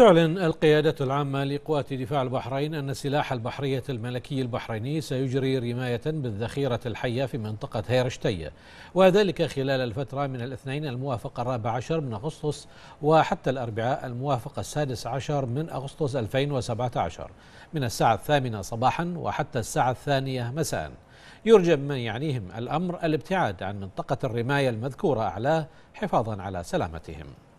تعلن القيادة العامة لقوات دفاع البحرين أن سلاح البحرية الملكي البحريني سيجري رماية بالذخيرة الحية في منطقة هيرشتية وذلك خلال الفترة من الاثنين الموافق الرابع عشر من أغسطس وحتى الأربعاء الموافق السادس عشر من أغسطس 2017 من الساعة الثامنة صباحا وحتى الساعة الثانية مساءً يرجى من يعنيهم الأمر الابتعاد عن منطقة الرماية المذكورة أعلاه حفاظا على سلامتهم